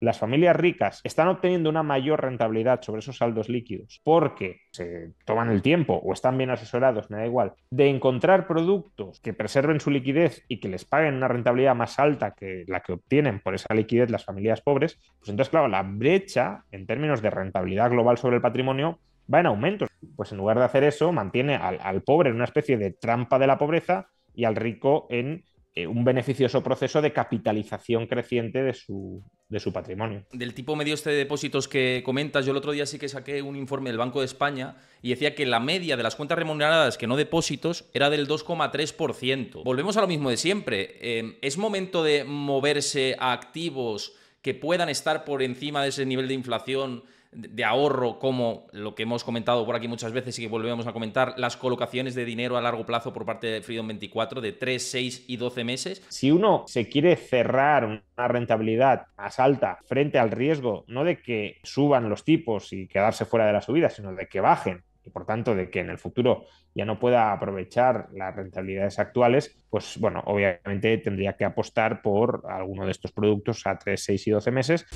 las familias ricas están obteniendo una mayor rentabilidad sobre esos saldos líquidos porque se toman el tiempo o están bien asesorados, me da igual, de encontrar productos que preserven su liquidez y que les paguen una rentabilidad más alta que la que obtienen por esa liquidez las familias pobres, pues entonces, claro, la brecha en términos de rentabilidad global sobre el patrimonio va en aumento. Pues en lugar de hacer eso, mantiene al, al pobre en una especie de trampa de la pobreza y al rico en eh, un beneficioso proceso de capitalización creciente de su, de su patrimonio. Del tipo medio este de depósitos que comentas, yo el otro día sí que saqué un informe del Banco de España y decía que la media de las cuentas remuneradas que no depósitos era del 2,3%. Volvemos a lo mismo de siempre. Em, ¿Es momento de moverse a activos que puedan estar por encima de ese nivel de inflación de ahorro como lo que hemos comentado por aquí muchas veces y que volvemos a comentar, las colocaciones de dinero a largo plazo por parte de Freedom 24 de 3, 6 y 12 meses. Si uno se quiere cerrar una rentabilidad a alta frente al riesgo, no de que suban los tipos y quedarse fuera de la subida, sino de que bajen y por tanto de que en el futuro ya no pueda aprovechar las rentabilidades actuales, pues bueno, obviamente tendría que apostar por alguno de estos productos a 3, 6 y 12 meses.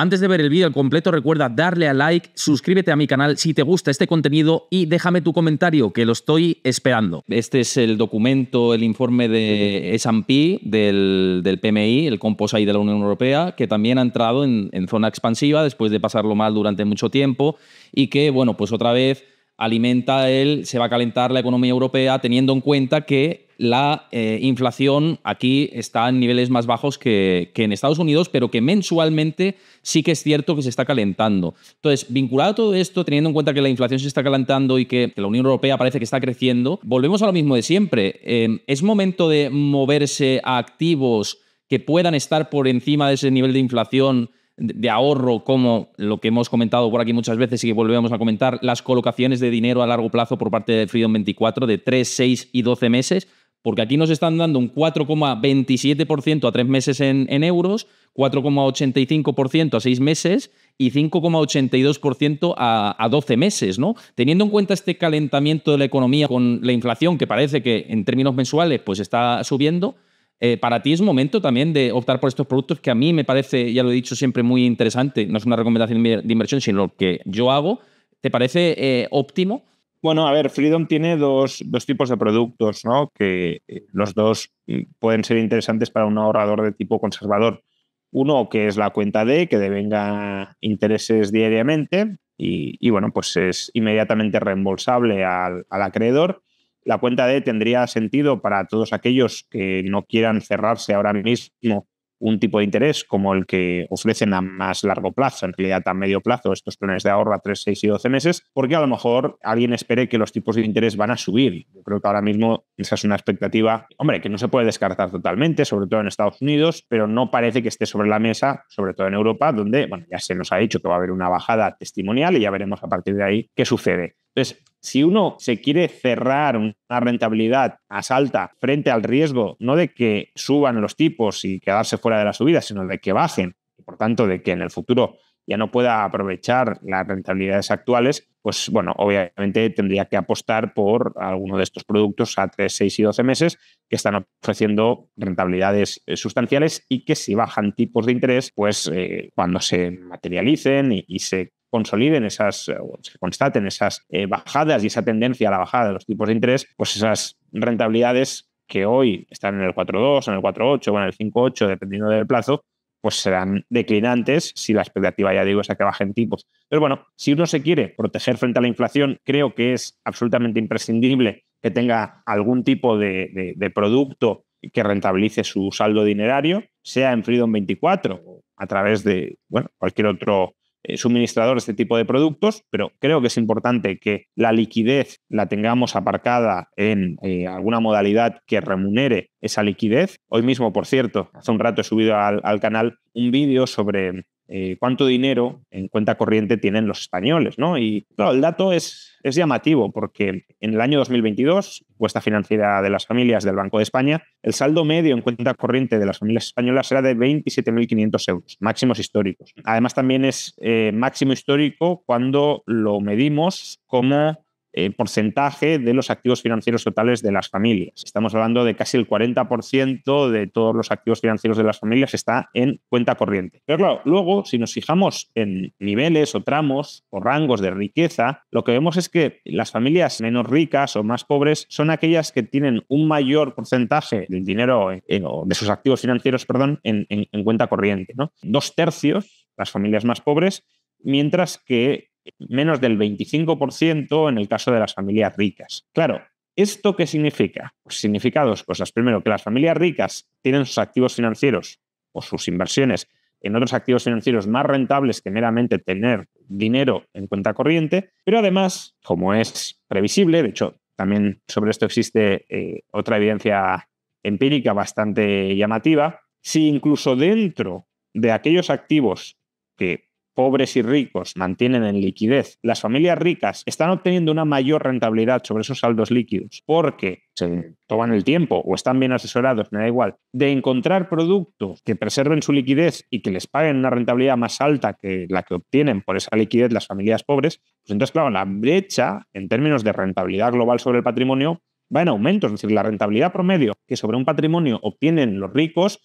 Antes de ver el vídeo completo, recuerda darle a like, suscríbete a mi canal si te gusta este contenido y déjame tu comentario, que lo estoy esperando. Este es el documento, el informe de S&P del, PMI, el Composite de la Unión Europea, que también ha entrado en, zona expansiva después de pasarlo mal durante mucho tiempo y que, bueno, pues otra vez alimenta él, se va a calentar la economía europea teniendo en cuenta que la eh, inflación aquí está en niveles más bajos que, en Estados Unidos, pero que mensualmente sí que es cierto que se está calentando. Entonces, vinculado a todo esto, teniendo en cuenta que la inflación se está calentando y que, la Unión Europea parece que está creciendo, volvemos a lo mismo de siempre. Em, es momento de moverse a activos que puedan estar por encima de ese nivel de inflación de ahorro, como lo que hemos comentado por aquí muchas veces y que volvemos a comentar, las colocaciones de dinero a largo plazo por parte de Freedom 24 de 3, 6 y 12 meses porque aquí nos están dando un 4,27% a tres meses en, euros, 4,85% a seis meses y 5,82% a, 12 meses, ¿no? Teniendo en cuenta este calentamiento de la economía con la inflación, que parece que en términos mensuales pues está subiendo, eh, para ti es momento también de optar por estos productos que a mí me parece, ya lo he dicho siempre, muy interesante. No es una recomendación de inversión, sino lo que yo hago. ¿Te parece eh, óptimo? Bueno, a ver, Freedom tiene dos, tipos de productos, ¿no? Que eh, los dos mm, pueden ser interesantes para un ahorrador de tipo conservador. Uno que es la cuenta D, que devenga intereses diariamente y, bueno, pues es inmediatamente reembolsable al, al, acreedor. La cuenta D tendría sentido para todos aquellos que no quieran cerrarse ahora mismo un tipo de interés como el que ofrecen a más largo plazo, en realidad a medio plazo, estos planes de ahorro a 3, 6 y 12 meses, porque a lo mejor alguien espere que los tipos de interés van a subir. Yo creo que ahora mismo esa es una expectativa, hombre, que no se puede descartar totalmente, sobre todo en Estados Unidos, pero no parece que esté sobre la mesa, sobre todo en Europa, donde, bueno, ya se nos ha dicho que va a haber una bajada testimonial y ya veremos a partir de ahí qué sucede. Entonces, si uno se quiere cerrar una rentabilidad a alta frente al riesgo, no de que suban los tipos y quedarse fuera de la subida, sino de que bajen, y por tanto, de que en el futuro ya no pueda aprovechar las rentabilidades actuales, pues bueno, obviamente tendría que apostar por alguno de estos productos a 3, 6 y 12 meses que están ofreciendo rentabilidades eh, sustanciales y que si bajan tipos de interés, pues eh, cuando se materialicen y se consoliden esas, eh, se constaten esas eh, bajadas y esa tendencia a la bajada de los tipos de interés, pues esas rentabilidades que hoy están en el 4.2, en el 4.8 o en el 5.8, dependiendo del plazo, pues serán declinantes si la expectativa, ya digo, es a que bajen tipos. Pero bueno, si uno se quiere proteger frente a la inflación, creo que es absolutamente imprescindible que tenga algún tipo de, producto que rentabilice su saldo dinerario, sea en Freedom 24 o a través de bueno, cualquier otro eh, suministrador de este tipo de productos, pero creo que es importante que la liquidez la tengamos aparcada en eh, alguna modalidad que remunere esa liquidez. Hoy mismo, por cierto, hace un rato he subido al canal un vídeo sobre eh, cuánto dinero en cuenta corriente tienen los españoles, ¿no? Y claro, el dato es, es llamativo porque en el año 2022, cuesta financiera de las familias del Banco de España, el saldo medio en cuenta corriente de las familias españolas era de 27.500 euros, máximos históricos. Además, también es eh, máximo histórico cuando lo medimos como eh, porcentaje de los activos financieros totales de las familias. Estamos hablando de casi el 40% de todos los activos financieros de las familias está en cuenta corriente. Pero claro, luego, si nos fijamos en niveles o tramos o rangos de riqueza, lo que vemos es que las familias menos ricas o más pobres son aquellas que tienen un mayor porcentaje del dinero eh, o de sus activos financieros, perdón, en, cuenta corriente. ¿no? Dos tercios, las familias más pobres, mientras que menos del 25% en el caso de las familias ricas. Claro, ¿esto qué significa? Pues significa dos cosas. Primero, que las familias ricas tienen sus activos financieros o sus inversiones en otros activos financieros más rentables que meramente tener dinero en cuenta corriente, pero además, como es previsible, de hecho, también sobre esto existe eh, otra evidencia empírica bastante llamativa, si incluso dentro de aquellos activos que pobres y ricos mantienen en liquidez, las familias ricas están obteniendo una mayor rentabilidad sobre esos saldos líquidos porque se toman el tiempo o están bien asesorados, me da igual, de encontrar productos que preserven su liquidez y que les paguen una rentabilidad más alta que la que obtienen por esa liquidez las familias pobres, pues entonces, claro, la brecha en términos de rentabilidad global sobre el patrimonio va en aumento, es decir, la rentabilidad promedio que sobre un patrimonio obtienen los ricos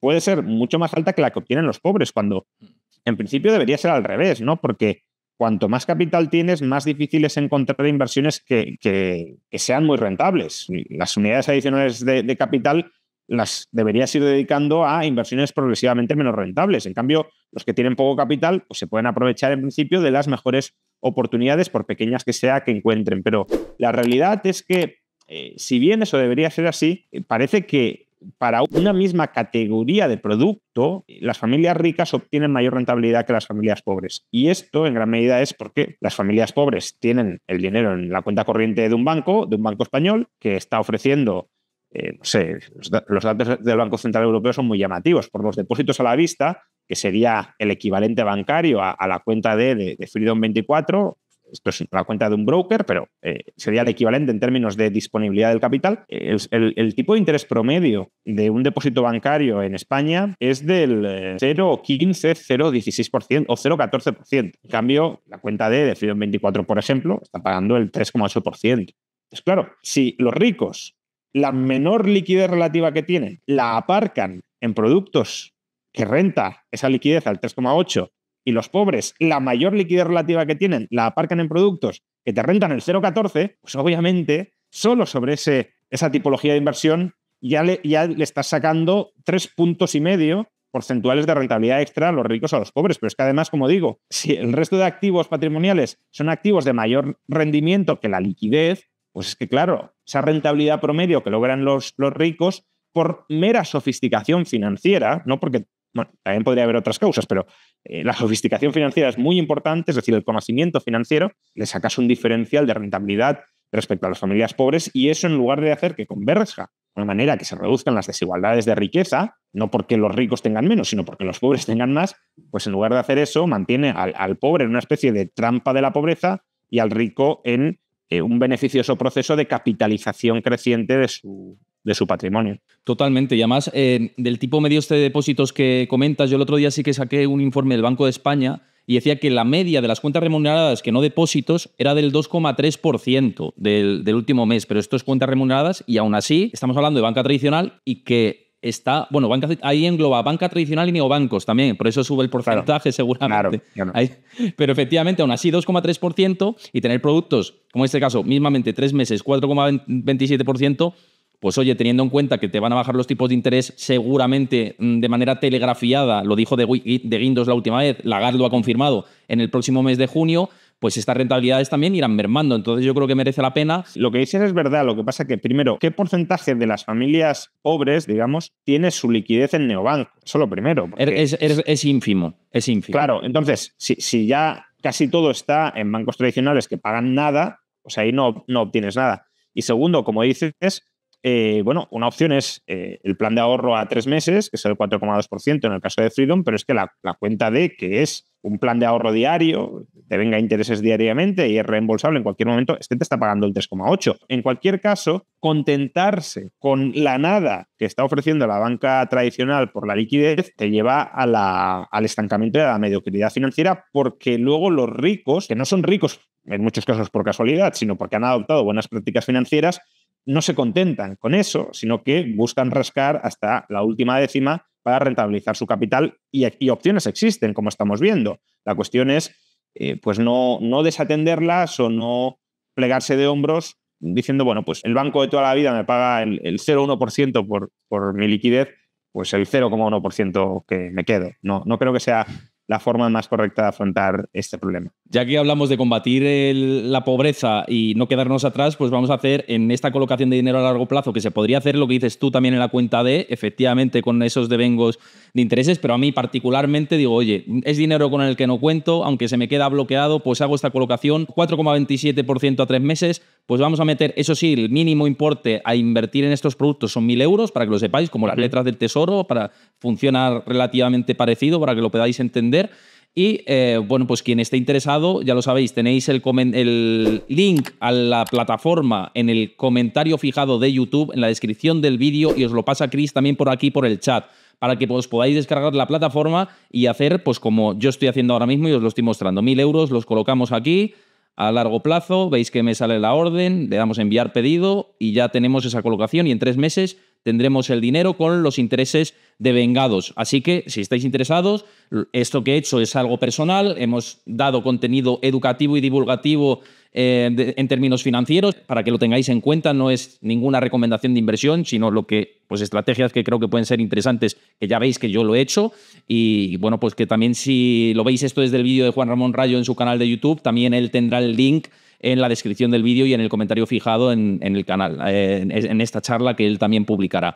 puede ser mucho más alta que la que obtienen los pobres, cuando en principio debería ser al revés, ¿no? Porque cuanto más capital tienes, más difícil es encontrar inversiones que, sean muy rentables. Las unidades adicionales de, capital las deberías ir dedicando a inversiones progresivamente menos rentables. En cambio, los que tienen poco capital pues, se pueden aprovechar en principio de las mejores oportunidades, por pequeñas que sea, que encuentren. Pero la realidad es que, eh, si bien eso debería ser así, eh, parece que para una misma categoría de producto, las familias ricas obtienen mayor rentabilidad que las familias pobres. Y esto en gran medida es porque las familias pobres tienen el dinero en la cuenta corriente de un banco, de un banco español, que está ofreciendo eh, no sé, los, datos del Banco Central Europeo son muy llamativos, por los depósitos a la vista, que sería el equivalente bancario a, la cuenta de, de, de, Freedom 24, esto es la cuenta de un broker, pero eh, sería el equivalente en términos de disponibilidad del capital. El, tipo de interés promedio de un depósito bancario en España es del 0,15, eh, 0,16% o 0,14%. En cambio, la cuenta de Freedom 24, por ejemplo, está pagando el 3,8%. Entonces, claro, si los ricos la menor liquidez relativa que tienen la aparcan en productos que renta esa liquidez al 3,8 y los pobres la mayor liquidez relativa que tienen la aparcan en productos que te rentan el 0,14, pues obviamente solo sobre ese, esa tipología de inversión ya le, ya estás sacando tres puntos y medio porcentuales de rentabilidad extra a los ricos o a los pobres. Pero es que además, como digo, si el resto de activos patrimoniales son activos de mayor rendimiento que la liquidez, pues es que claro, esa rentabilidad promedio que logran los, los ricos por mera sofisticación financiera, no porque bueno, también podría haber otras causas, pero eh, la sofisticación financiera es muy importante, es decir, el conocimiento financiero, le sacas un diferencial de rentabilidad respecto a las familias pobres y eso en lugar de hacer que converja de una manera que se reduzcan las desigualdades de riqueza, no porque los ricos tengan menos, sino porque los pobres tengan más, pues en lugar de hacer eso mantiene al, pobre en una especie de trampa de la pobreza y al rico en eh, un beneficioso proceso de capitalización creciente de su, de su patrimonio. Totalmente. Y además, eh, del tipo medio este de depósitos que comentas, yo el otro día sí que saqué un informe del Banco de España y decía que la media de las cuentas remuneradas que no depósitos era del 2,3% del, último mes, pero esto es cuentas remuneradas y aún así estamos hablando de banca tradicional y que está, bueno, banca, ahí engloba banca tradicional y neobancos también, por eso sube el porcentaje seguramente. Claro, pero efectivamente, aún así 2,3% y tener productos, como en este caso, mismamente tres meses, 4,27%, pues oye, teniendo en cuenta que te van a bajar los tipos de interés seguramente mm, de manera telegrafiada, lo dijo de, Guindos la última vez, Lagarde lo ha confirmado, en el próximo mes de junio, pues estas rentabilidades también irán mermando. Entonces yo creo que merece la pena. Lo que dices es verdad, lo que pasa que primero, ¿qué porcentaje de las familias pobres, digamos, tiene su liquidez en neobanco? Eso lo primero. Er, er, es, ínfimo, es ínfimo. Claro, entonces, si, si ya casi todo está en bancos tradicionales que pagan nada, pues ahí no, no obtienes nada. Y segundo, como dices, eh, bueno, una opción es eh, el plan de ahorro a tres meses, que es el 4,2% en el caso de Freedom, pero es que la, cuenta D, que es un plan de ahorro diario, te venga intereses diariamente y es reembolsable en cualquier momento, que este te está pagando el 3,8%. En cualquier caso, contentarse con la nada que está ofreciendo la banca tradicional por la liquidez te lleva al estancamiento de la mediocridad financiera porque luego los ricos, que no son ricos en muchos casos por casualidad, sino porque han adoptado buenas prácticas financieras, no se contentan con eso, sino que buscan rascar hasta la última décima para rentabilizar su capital y, opciones existen, como estamos viendo. La cuestión es eh, pues no, desatenderlas o no plegarse de hombros diciendo, bueno, pues el banco de toda la vida me paga el, 0,1% por, por mi liquidez, pues el 0,1% que me quedo. No, no creo que sea la forma más correcta de afrontar este problema. Ya que hablamos de combatir la pobreza y no quedarnos atrás, pues vamos a hacer en esta colocación de dinero a largo plazo, que se podría hacer lo que dices tú también en la cuenta D, efectivamente, con esos devengos de intereses, pero a mí particularmente digo, oye, es dinero con el que no cuento, aunque se me queda bloqueado, pues hago esta colocación 4,27% a tres meses, pues vamos a meter, eso sí, el mínimo importe a invertir en estos productos son 1.000 euros, para que lo sepáis, como las letras del tesoro, para funcionar relativamente parecido, para que lo podáis entender. Y eh, bueno, pues quien esté interesado, ya lo sabéis, tenéis el, link a la plataforma en el comentario fijado de YouTube, en la descripción del vídeo, y os lo pasa Chris también por aquí, por el chat, para que os pues podáis descargar la plataforma y hacer, pues como yo estoy haciendo ahora mismo y os lo estoy mostrando, mil euros, los colocamos aquí a largo plazo, veis que me sale la orden, le damos enviar pedido y ya tenemos esa colocación y en tres meses tendremos el dinero con los intereses de vengados, Así que, si estáis interesados, esto que he hecho es algo personal. Hemos dado contenido educativo y divulgativo eh, en términos financieros para que lo tengáis en cuenta. No es ninguna recomendación de inversión, sino lo que, pues, estrategias que creo que pueden ser interesantes, que ya veis que yo lo he hecho. Y bueno, pues que también si lo veis esto desde el vídeo de Juan Ramón Rayo en su canal de YouTube, también él tendrá el link en la descripción del vídeo y en el comentario fijado en, el canal, eh, en esta charla que él también publicará.